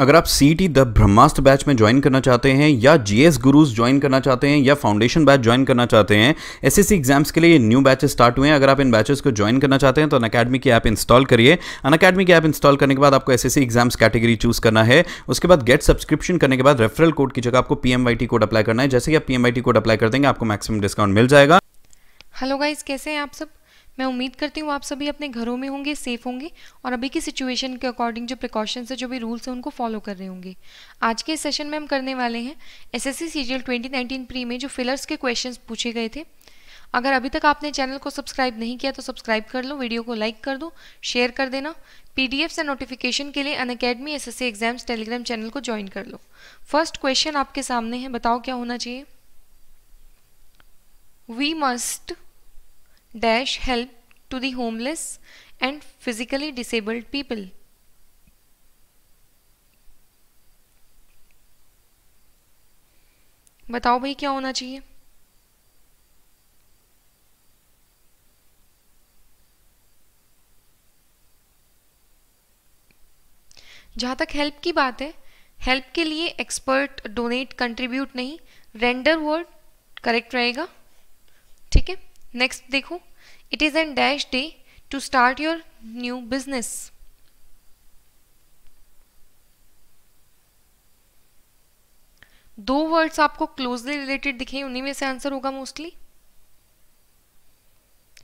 अगर आप C T the Brahmastra batch में ज्वाइन करना चाहते हैं या जी एस गुरुज ज्वाइन करना चाहते हैं या फाउंडेशन बैच ज्वाइन करना चाहते हैं एस एस सी एग्जाम्स के लिए न्यू बैचेस स्टार्ट हुए हैं अगर आप इन बैचेस को ज्वाइन करना चाहते हैं तो अन अकेडमी की ऐप इंस्टॉल करिए अन अकेडमी की ऐप इंस्टॉल करने के बाद आपको S S C exams category choose करना है उसके बाद गेट सब्सक्रिप्शन करने के बाद रेफरल कोड की जगह आपको P M Y T code apply करना है जैसे कि आप P M Y T code apply कर देंगे आपको मैक्सिमम डिस्काउंट मिल जाएगा हेलो गाइज कैसे हैं आप सब मैं उम्मीद करती हूँ आप सभी अपने घरों में होंगे सेफ होंगे और अभी की सिचुएशन के अकॉर्डिंग जो प्रिकॉशंस है जो भी रूल्स हैं उनको फॉलो कर रहे होंगे आज के सेशन में हम करने वाले हैं S S C serial twenty nineteen pre में जो फिलर्स के क्वेश्चन पूछे गए थे अगर अभी तक आपने चैनल को सब्सक्राइब नहीं किया तो सब्सक्राइब कर लो वीडियो को लाइक कर दो शेयर कर देना पीडीएफ से नोटिफिकेशन के लिए Unacademy S exams Telegram channel को ज्वाइन कर लो फर्स्ट क्वेश्चन आपके सामने है बताओ क्या होना चाहिए we must dash help to the homeless and physically disabled people. बताओ भाई क्या होना चाहिए जहां तक हेल्प की बात है हेल्प के लिए एक्सपर्ट डोनेट कंट्रीब्यूट नहीं रेंडर वर्ड करेक्ट रहेगा ठीक है नेक्स्ट देखो it is an dash day to start your new business दो वर्ड्स आपको क्लोजली रिलेटेड दिखे उन्हीं में से आंसर होगा मोस्टली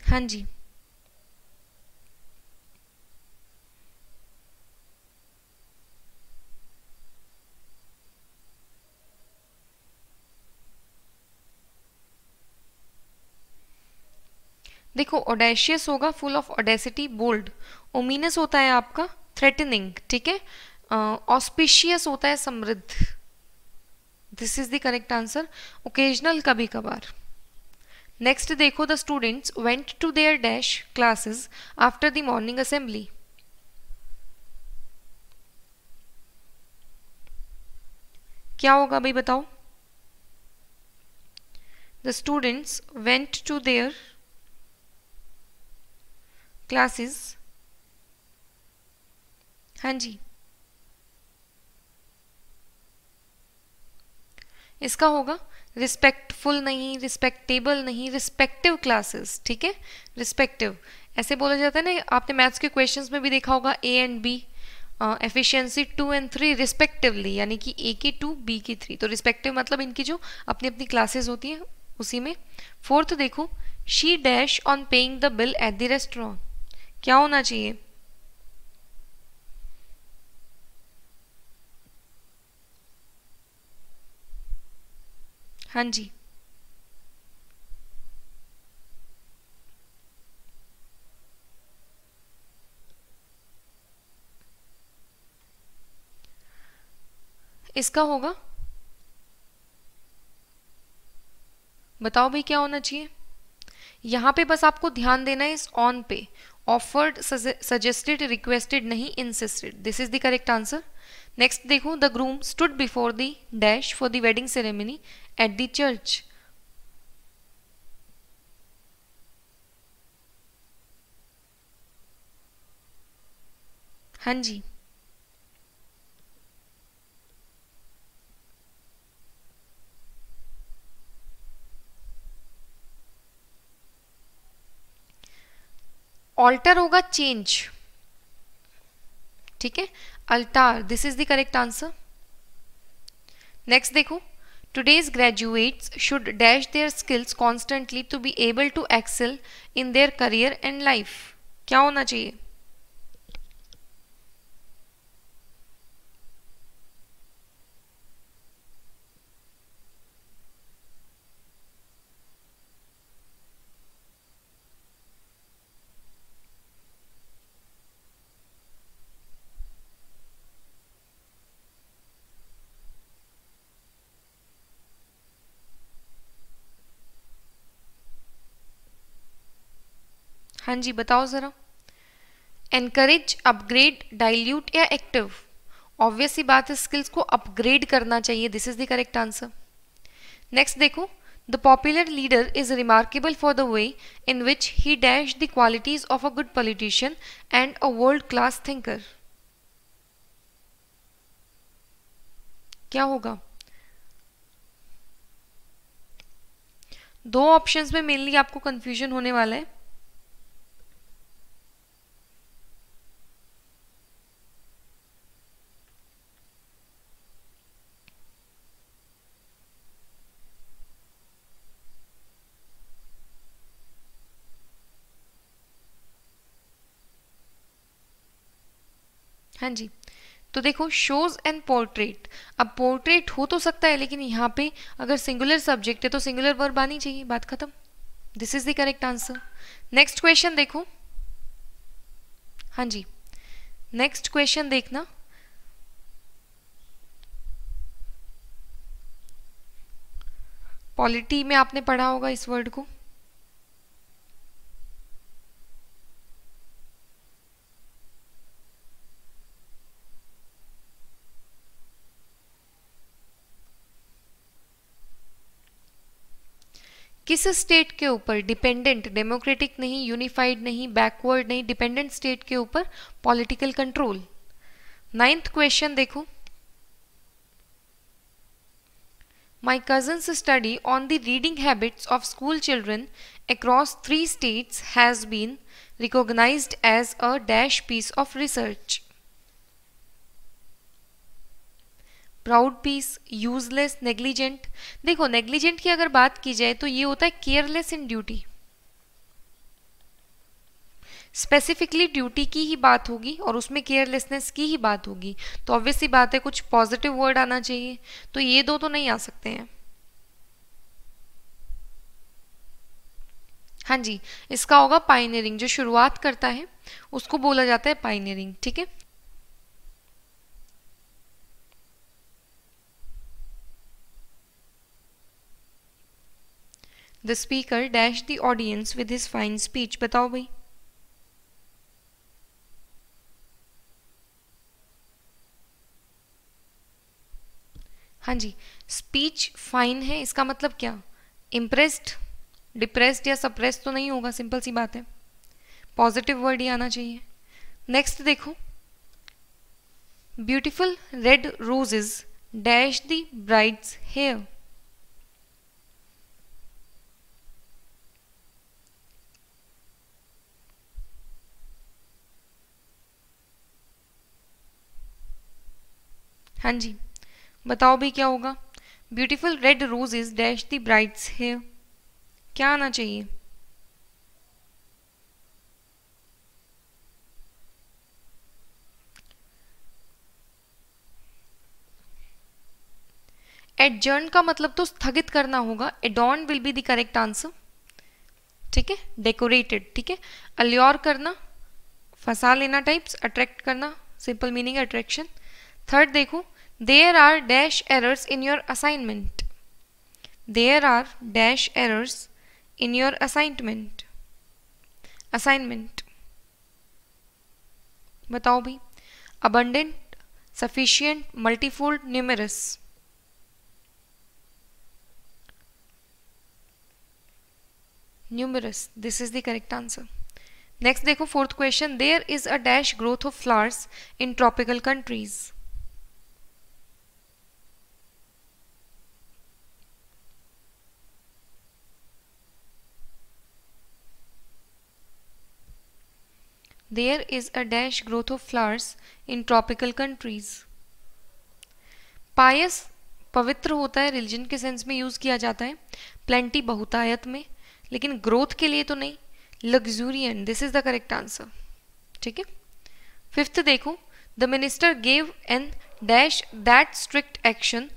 हाँ जी देखो ओडेशियस होगा full of audacity bold ominous होता है आपका थ्रेटनिंग ठीक है ऑस्पिशियस होता है समृद्ध this is the correct answer occasional कभी कभार नेक्स्ट देखो the students went to their dash classes after the morning assembly क्या होगा भाई बताओ the students went to their classes हाँ जी इसका होगा रिस्पेक्टफुल नहीं रिस्पेक्टेबल नहीं रिस्पेक्टिव क्लासेस ठीक है रिस्पेक्टिव ऐसे बोला जाता है ना आपने मैथ्स के क्वेश्चंस में भी देखा होगा A and B efficiency two and three respectively यानी कि ए की टू बी की थ्री तो रिस्पेक्टिव मतलब इनकी जो अपनी अपनी क्लासेस होती हैं उसी में फोर्थ देखो she dash on paying the bill at the restaurant क्या होना चाहिए हाँ जी इसका होगा बताओ भाई क्या होना चाहिए यहां पे बस आपको ध्यान देना है इस on pay offered suggested requested नहीं insisted this is the correct answer next देखो the groom stood before the dash for the wedding ceremony at the church हाँ जी ऑल्टर होगा चेंज ठीक है altar this is the correct answer next देखो today's graduate should dash their skills constantly to be able to excel in their career and life क्या होना चाहिए हाँ जी बताओ ज़रा एनकरेज अपग्रेड डाइल्यूट या एक्टिव ऑब्वियसली बात है स्किल्स को अपग्रेड करना चाहिए this is the correct answer next देखो the popular leader is remarkable for the way in which he dash the qualities of a good politician and a world class thinker क्या होगा दो options में mainly आपको confusion होने वाला है हाँ जी तो देखो शोज एंड पोर्ट्रेट अब पोर्ट्रेट हो तो सकता है लेकिन यहाँ पे अगर सिंगुलर सब्जेक्ट है तो सिंगुलर वर्ब आनी चाहिए बात खत्म this is the correct answer next question देखो हाँ जी नेक्स्ट क्वेश्चन देखना पॉलिटी में आपने पढ़ा होगा इस वर्ड को किस स्टेट के ऊपर डिपेंडेंट डेमोक्रेटिक नहीं यूनिफाइड नहीं बैकवर्ड नहीं डिपेंडेंट स्टेट के ऊपर पॉलिटिकल कंट्रोल नाइन्थ क्वेश्चन देखो my cousin study on the reading habits of school children across three states has been recognised as a dash piece of research proud piece useless negligent देखो negligent की अगर बात की जाए तो ये होता है careless in duty specifically duty की ही बात होगी और उसमें केयरलेसनेस की ही बात होगी तो ऑब्वियसली बात है कुछ पॉजिटिव वर्ड आना चाहिए तो ये दो तो नहीं आ सकते हैं हाँ जी इसका होगा पाइनियरिंग जो शुरुआत करता है उसको बोला जाता है पाइनियरिंग ठीक है the speaker dash the audience with his fine speech बताओ भाई हाँ जी स्पीच फाइन है इसका मतलब क्या इम्प्रेस्ड डिप्रेस्ड या सप्रेस तो नहीं होगा सिंपल सी बात है पॉजिटिव वर्ड ही आना चाहिए नेक्स्ट देखो beautiful red roses dash the bride's hair हाँ जी बताओ भी क्या होगा beautiful red rose is dash the bride's है क्या आना चाहिए एडजर्न का मतलब तो स्थगित करना होगा adorn will be the correct answer ठीक है डेकोरेटेड ठीक है अल्योर करना फंसा लेना टाइप्स अट्रैक्ट करना सिंपल मीनिंग अट्रैक्शन थर्ड देखो There are dash errors in your assignment. There are dash errors in your assignment. Assignment. Batao bhi abundant, sufficient, multifold, numerous. Numerous. This is the correct answer. Next देखो fourth question. There is a dash growth of flowers in tropical countries. There is a dash growth of flowers in tropical countries. Pious पवित्र होता है religion के sense में use किया जाता है plenty बहुतायत में लेकिन ग्रोथ के लिए तो नहीं luxuriant this is the correct answer ठीक है फिफ्थ देखो the minister gave an dash that strict action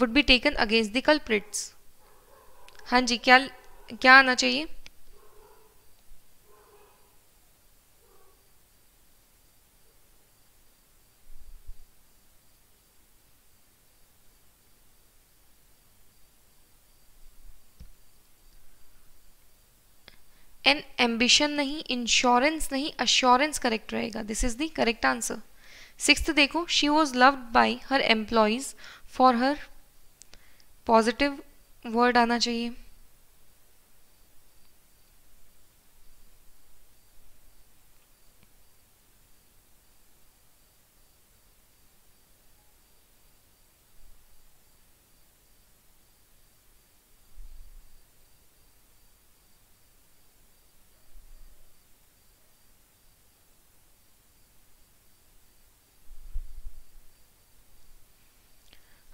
would be taken against the culprits हाँ जी क्या क्या आना चाहिए एंड एम्बिशन नहीं इंश्योरेंस नहीं अश्योरेंस करेक्ट रहेगा this is the correct answer six देखो she was loved by her employees for her positive word आना चाहिए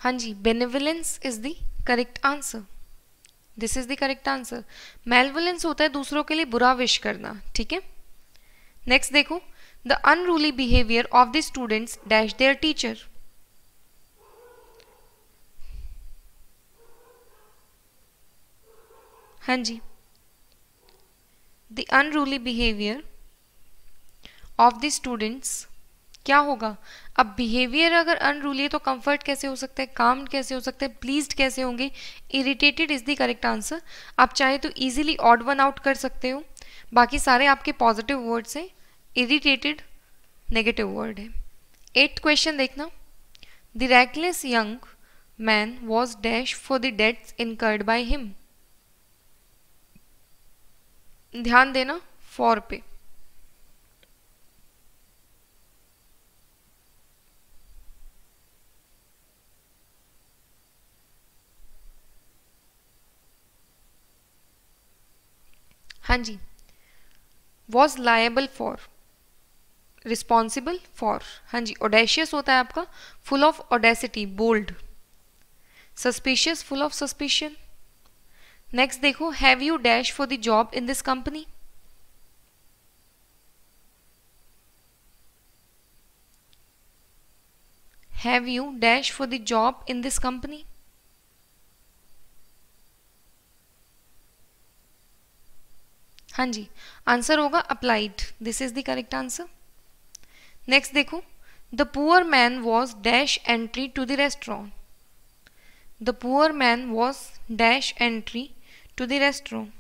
हाँ जी benevolence is the correct answer this is the correct answer malevolence होता है दूसरों के लिए बुरा विश करना ठीक है नेक्स्ट देखो the unruly behaviour of the students dash their teacher हाँ जी the unruly behaviour of the students क्या होगा अब बिहेवियर अगर अनरूली है तो कंफर्ट कैसे हो सकता है काम कैसे हो सकता है प्लीज कैसे होंगे irritated is the correct answer आप चाहे तो इजीली ऑड वन आउट कर सकते हो बाकी सारे आपके पॉजिटिव वर्ड्स हैं इरिटेटेड नेगेटिव वर्ड है एट क्वेश्चन देखना the reckless young man was dash for the debts incurred by him ध्यान देना फॉर पे हाँ जी was liable for responsible for हाँ जी ओडेशियस होता है आपका full of audacity bold suspicious full of suspicion next देखो have you dash for the job in this company have you dash for the job in this company हाँ जी answer होगा applied this is the correct answer next देखो the poor man was dash entry to the restaurant the poor man was dash entry to the restaurant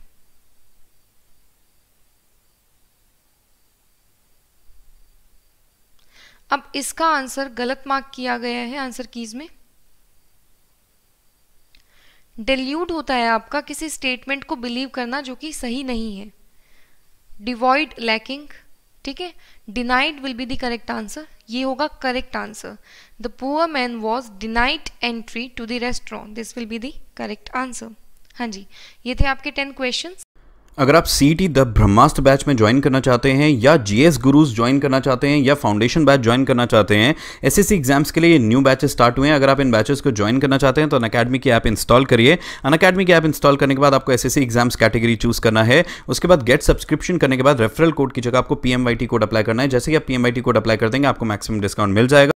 अब इसका answer गलत mark किया गया है आंसर कीज में डिल्यूट होता है आपका किसी स्टेटमेंट को बिलीव करना जो कि सही नहीं है डिवॉइड लैकिंग ठीक है denied will be the correct answer ये होगा correct answer the poor man was denied entry to the restaurant this will be the correct answer हाँ जी ये थे आपके टेन क्वेश्चन अगर आप C T the Brahmastra batch में ज्वाइन करना चाहते हैं या जी एस गुरुज ज्वाइन करना चाहते हैं या फाउंडेशन बैच ज्वाइन करना चाहते हैं एस एस सी एग्जाम्स के लिए न्यू बैचेस स्टार्ट हुए हैं अगर आप इन बैचेस को ज्वाइन करना चाहते हैं तो अन अकेडमी की ऐप इंस्टॉल करिए अन अकेडमी की ऐप इंस्टॉल करने के बाद आपको S S C exams category choose करना है उसके बाद गेट सब्सक्रिप्शन करने के बाद रेफरल कोड की जगह आपको P M Y T code apply करना है जैसे कि आप P M Y T code apply कर देंगे आपको मैक्सिमम डिस्काउंट मिल जाएगा